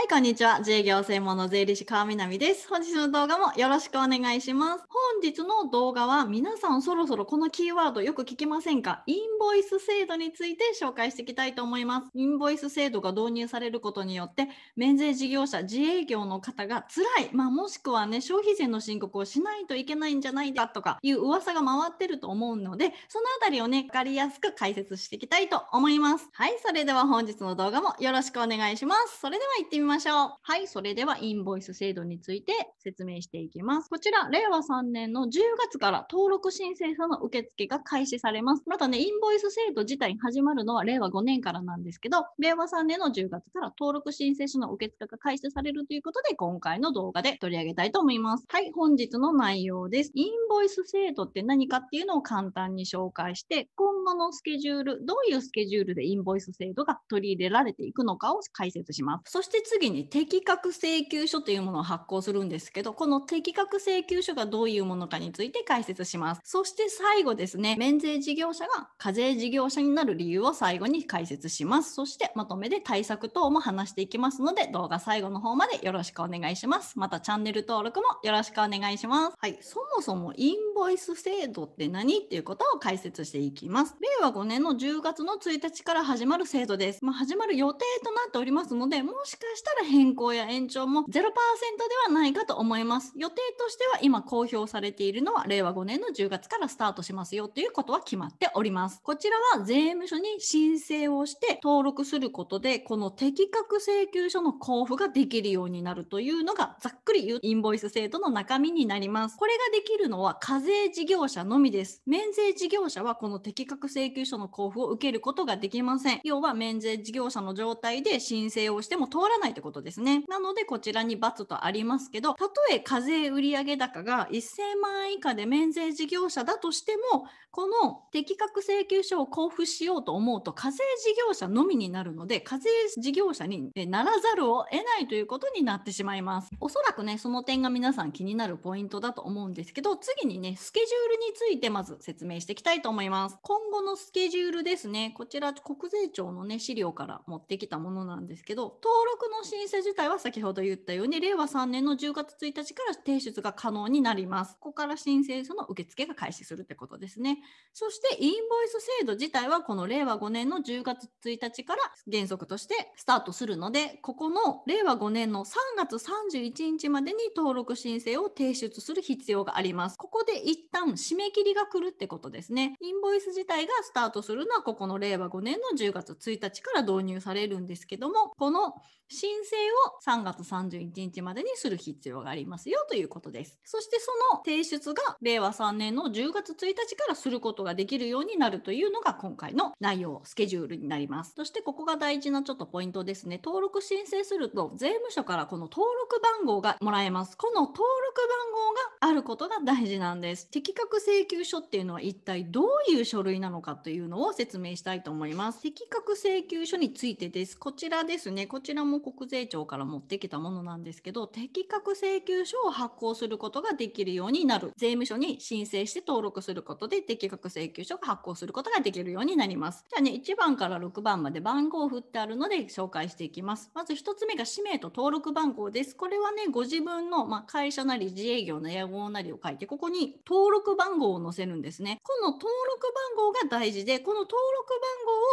はい、こんにちは。自営業専門の税理士川南です。本日の動画もよろしくお願いします。本日の動画は皆さんそろそろこのキーワードよく聞きませんかインボイス制度について紹介していきたいと思います。インボイス制度が導入されることによって、免税事業者、自営業の方が辛い、まあ、もしくはね、消費税の申告をしないといけないんじゃないかとかいう噂が回ってると思うので、そのあたりをね、わかりやすく解説していきたいと思います。はい、それでは本日の動画もよろしくお願いします。それでは行ってみましょう。はい、それではインボイス制度について説明していきます。こちら、令和3年の10月から登録申請者の受付が開始されます。またね、インボイス制度自体始まるのは令和5年からなんですけど、令和3年の10月から登録申請者の受付が開始されるということで、今回の動画で取り上げたいと思います。はい、本日の内容です。インボイス制度って何かっていうのを簡単に紹介して、今後のスケジュール、どういうスケジュールでインボイス制度が取り入れられていくのかを解説します。そして次次に適格請求書というものを発行するんですけど、この適格請求書がどういうものかについて解説します。そして最後ですね、免税事業者が課税事業者になる理由を最後に解説します。そしてまとめで対策等も話していきますので、動画最後の方までよろしくお願いします。またチャンネル登録もよろしくお願いします。はい、そもそもインボイス制度って何っていうことを解説していきます。令和5年の10月の1日から始まる制度です。まあ、始まる予定となっておりますので、もしかしたら変更や延長も0%ではないかと思います。予定としては今公表されているのは令和5年の10月からスタートしますよということは決まっております。こちらは税務署に申請をして登録することで、この適格請求書の交付ができるようになるというのがざっくり言うインボイス制度の中身になります。これができるのは課税事業者のみです。免税事業者はこの適格請求書の交付を受けることができません。要は免税事業者の状態で申請をしても通らないないってことですね。なのでこちらに×とありますけど、たとえ課税売上高が1000万円以下で免税事業者だとしても、この適格請求書を交付しようと思うと課税事業者のみになるので、課税事業者にならざるを得ないということになってしまいます。おそらくね、その点が皆さん気になるポイントだと思うんですけど、次にね、スケジュールについてまず説明していきたいと思います。今後のスケジュールですね、こちら国税庁のね、資料から持ってきたものなんですけど、登録のの申請自体は先ほど言ったように令和3年の10月1日から提出が可能になります。ここから申請書の受付が開始するってことですね。そしてインボイス制度自体はこの令和5年の10月1日から原則としてスタートするので、ここの令和5年の3月31日までに登録申請を提出する必要があります。ここで一旦締め切りが来るってことですね。インボイス自体がスタートするのはここの令和5年の10月1日から導入されるんですけども、この申申請を3月31日までにする必要がありますよということです。そしてその提出が令和3年の10月1日からすることができるようになるというのが今回の内容、スケジュールになります。そしてここが大事なちょっとポイントですね。登録申請すると税務署からこの登録番号がもらえます。この登録番号があることが大事なんです。適格請求書っていうのは一体どういう書類なのかというのを説明したいと思います。適格請求書についてです。こちらですね。こちらも国税庁から持ってきたものなんですけど適格請求書を発行することができるようになる税務署に申請して登録することで適格請求書が発行することができるようになりますじゃあね1番から6番まで番号を振ってあるので紹介していきますまず1つ目が氏名と登録番号ですこれはねご自分の、ま会社なり自営業の屋号なりを書いてここに登録番号を載せるんですねこの登録番号が大事でこの登録番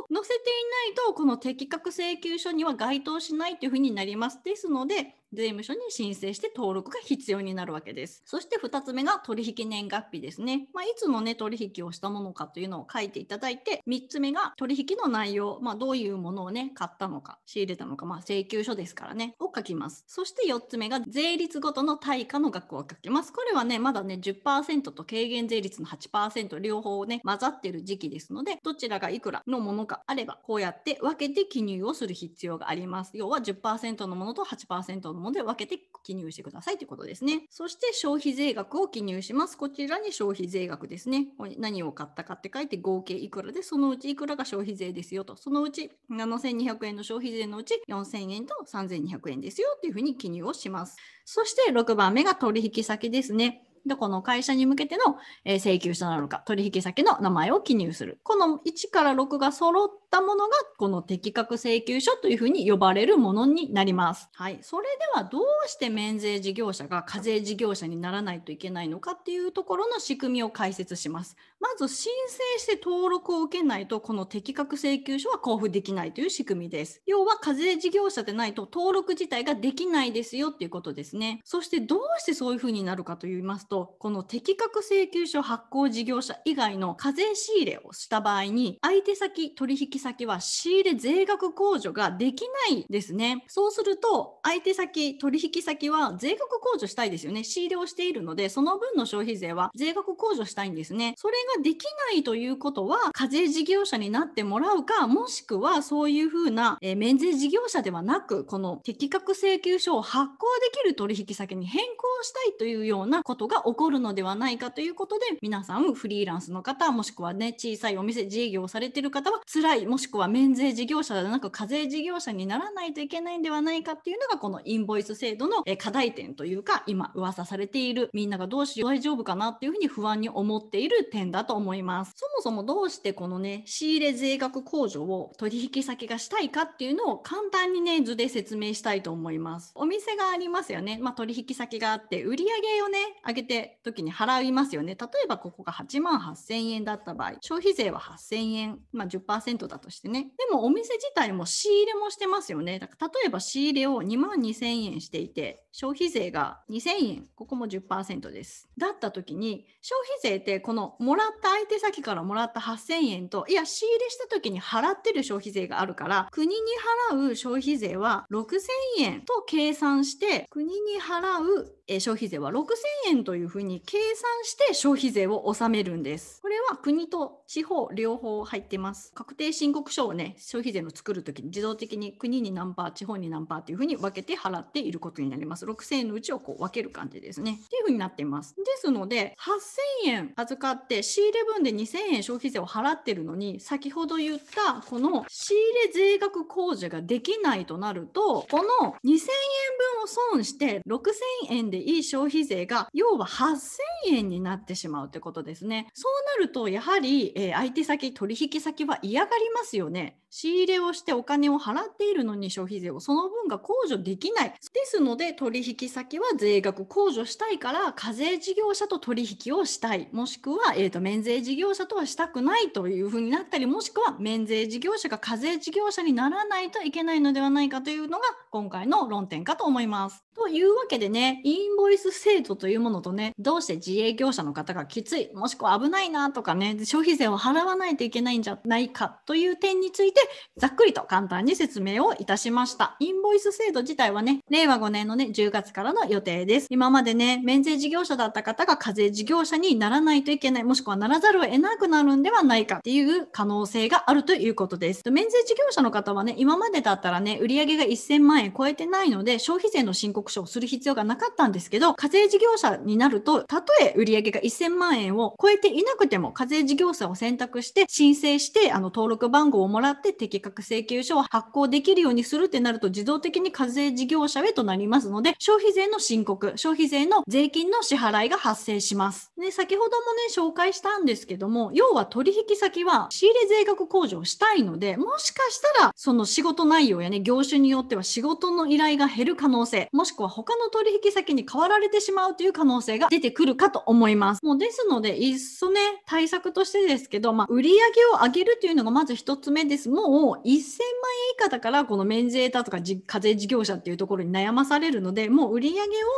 号を載せていないとこの適格請求書には該当しないっいうふうになります。ですので税務署に申請して登録が必要になるわけです。そして2つ目が取引年月日ですね。まあ、いつのね、取引をしたものかというのを書いていただいて、3つ目が取引の内容、まあ、どういうものをね、買ったのか、仕入れたのか、まあ、請求書ですからね、を書きます。そして4つ目が税率ごとの対価の額を書きます。これはね、まだね、10%と軽減税率の8%両方ね、混ざってる時期ですので、どちらがいくらのものかあれば、こうやって分けて記入をする必要があります。要は10%のものと8%のものもので分けて記入してくださいということですね。そして消費税額を記入します。こちらに消費税額ですね。何を買ったかって書いて合計いくらで、そのうちいくらが消費税ですよと。そのうち7200円の消費税のうち4000円と3200円ですよっていうふうに記入をします。そして6番目が取引先ですね。どこの会社に向けての、え請求書なのか、取引先の名前を記入する。この1から6が揃ったものが、この適格請求書というふうに呼ばれるものになります。はい。それではどうして免税事業者が課税事業者にならないといけないのかっていうところの仕組みを解説します。まず申請して登録を受けないと、この適格請求書は交付できないという仕組みです。要は課税事業者でないと登録自体ができないですよっていうことですね。そしてどうしてそういうふうになるかと言いますと、とこの適格請求書発行事業者以外の課税仕入れをした場合に相手先取引先は仕入れ税額控除ができないですねそうすると相手先取引先は税額控除したいですよね仕入れをしているのでその分の消費税は税額控除したいんですねそれができないということは課税事業者になってもらうかもしくはそういうふうな、えー、免税事業者ではなくこの適格請求書を発行できる取引先に変更したいというようなことが起こるのではないかということで皆さんフリーランスの方もしくはね小さいお店自営業をされてる方は辛いもしくは免税事業者ではなく課税事業者にならないといけないんではないかっていうのがこのインボイス制度の課題点というか今噂されているみんながどうしよう大丈夫かなっていうふうに不安に思っている点だと思います。そもそもどうしてこのね仕入れ税額控除を取引先がしたいかっていうのを簡単にね図で説明したいと思います。お店がありますよね。まあ、取引先があって売上をね上げてって時に払いますよね。例えばここが8万8000円だった場合、消費税は8000円、まあ10%だとしてね。でもお店自体も仕入れもしてますよね。だから例えば仕入れを2万2000円していて、消費税が2000円、ここも10%です。だった時に、消費税ってこのもらった相手先からもらった8000円と、いや、仕入れした時に払ってる消費税があるから、国に払う消費税は6000円と計算して、国に払う消費税は6000円とというふうに計算して消費税を納めるんです。これは国と地方両方入ってます。確定申告書をね、消費税の作るときに自動的に国に何パー、地方に何パーというふうに分けて払っていることになります。6000円のうちをこう分ける感じですね。っていうふうになっています。ですので、8000円預かって仕入れ分で2000円消費税を払ってるのに、先ほど言ったこの仕入れ税額控除ができないとなると、この2000円分を損して6000円でいい消費税が要は8000円になってしまうってことですね。そうなるとやはり、えー、相手先取引先は嫌がりますよね。仕入れをしてお金を払っているのに消費税をその分が控除できない。ですので取引先は税額控除したいから課税事業者と取引をしたい。もしくは、えーと、と免税事業者とはしたくないというふうになったりもしくは免税事業者が課税事業者にならないといけないのではないかというのが今回の論点かと思います。というわけでねインボイス制度というものとねどうして自営業者の方がきついもしくは危ないなとかね消費税を払わないといけないんじゃないかという点についてざっくりと簡単に説明をいたしましたインボイス制度自体はね令和5年のね10月からの予定です今までね免税事業者だった方が課税事業者にならないといけないもしくはならざるを得なくなるんではないかっていう可能性があるということです免税事業者の方はね今までだったらね売上が1000万円超えてないので消費税の申告書をする必要がなかったんですけど課税事業者にななると、たとえ売上が1000万円を超えていなくても、課税事業者を選択して申請して、あの、登録番号をもらって適格請求書を発行できるようにするってなると、自動的に課税事業者へとなりますので、消費税の申告、消費税の税金の支払いが発生します。ね、先ほどもね、紹介したんですけども、要は取引先は仕入れ税額控除をしたいので、もしかしたら、その仕事内容やね、業種によっては仕事の依頼が減る可能性、もしくは他の取引先に変わられてしまうという可能性性が出てくるかと思います。もうですので、いっそね、対策としてですけど、まあ、売上を上げるというのがまず1つ目です。もう1000万円以下だから、この免税だとか課税事業者っていうところに悩まされるので、もう売上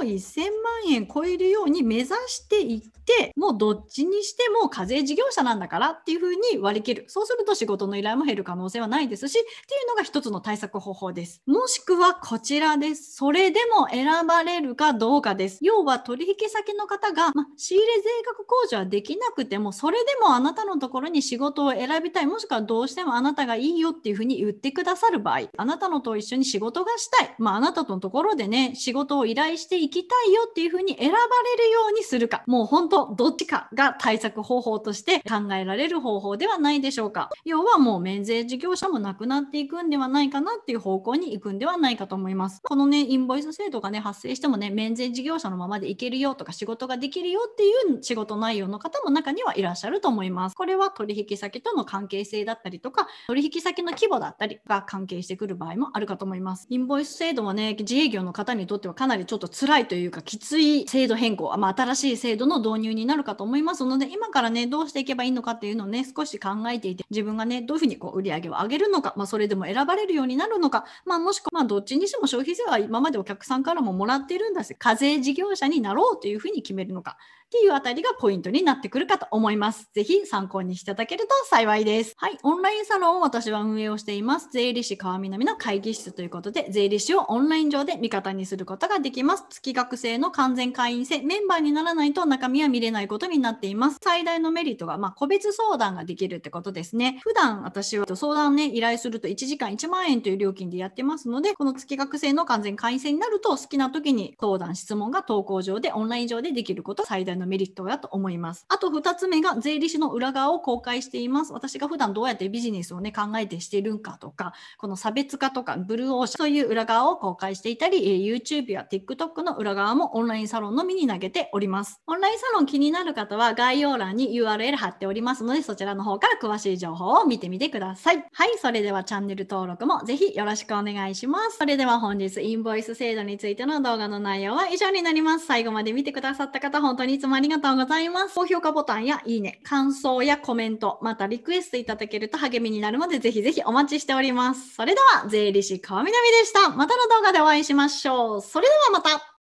を1000万円超えるように目指していって、もうどっちにしても課税事業者なんだからっていうふうに割り切る。そうすると仕事の依頼も減る可能性はないですし、っていうのが1つの対策方法です。もしくはこちらです。それでも選ばれるかどうかです。要は取引先働きの方が、ま、仕入れ税額控除はできなくても、それでもあなたのところに仕事を選びたい、もしくはどうしてもあなたがいいよっていうふうに言ってくださる場合、あなたのと一緒に仕事がしたい、まあ、なたのところでね、仕事を依頼していきたいよっていうふうに選ばれるようにするか、もう本当、どっちかが対策方法として考えられる方法ではないでしょうか。要はもう免税事業者もなくなっていくんではないかなっていう方向に行くんではないかと思います。このね、インボイス制度がね、発生してもね、免税事業者のままでいけるよとか、か仕事ができるよっていう仕事内容の方も中にはいらっしゃると思います。これは取引先との関係性だったりとか取引先の規模だったりが関係してくる場合もあるかと思います。インボイス制度はね自営業の方にとってはかなりちょっと辛いというかきつい制度変更、まあ、新しい制度の導入になるかと思いますので今からねどうしていけばいいのかっていうのをね少し考えていて自分がねどういうふうにこう売り上げを上げるのか、まあ、それでも選ばれるようになるのか、まあ、もしくはまどっちにしても消費税は今までお客さんからももらっているんだし課税事業者になろうというふうに決めるのかっていうあたりがポイントになってくるかと思います。ぜひ参考にしていただけると幸いです。はい、オンラインサロンを私は運営をしています。税理士川南の会議室ということで、税理士をオンライン上で味方にすることができます。月額制の完全会員制、メンバーにならないと中身は見れないことになっています。最大のメリットが、まあ、個別相談ができるってことですね。普段私は相談ね、依頼すると1時間1万円という料金でやってますので、この月学生の完全会員制になると、好きな時に相談、質問が投稿上で、オンライン上でできること最大ののメリットやと思います。あと2つ目が税理士の裏側を公開しています。私が普段どうやってビジネスをね考えてしているんかとか、この差別化とかブルーオーシャンという裏側を公開していたり、YouTube や TikTok の裏側もオンラインサロンのみに投げております。オンラインサロン気になる方は概要欄に URL 貼っておりますので、そちらの方から詳しい情報を見てみてください。はい、それではチャンネル登録もぜひよろしくお願いします。それでは本日インボイス制度についての動画の内容は以上になります。最後まで見てくださった方、本当にいつももありがとうございます。高評価ボタンやいいね、感想やコメント、またリクエストいただけると励みになるので、ぜひぜひお待ちしております。それでは、税理士川南でした。またの動画でお会いしましょう。それではまた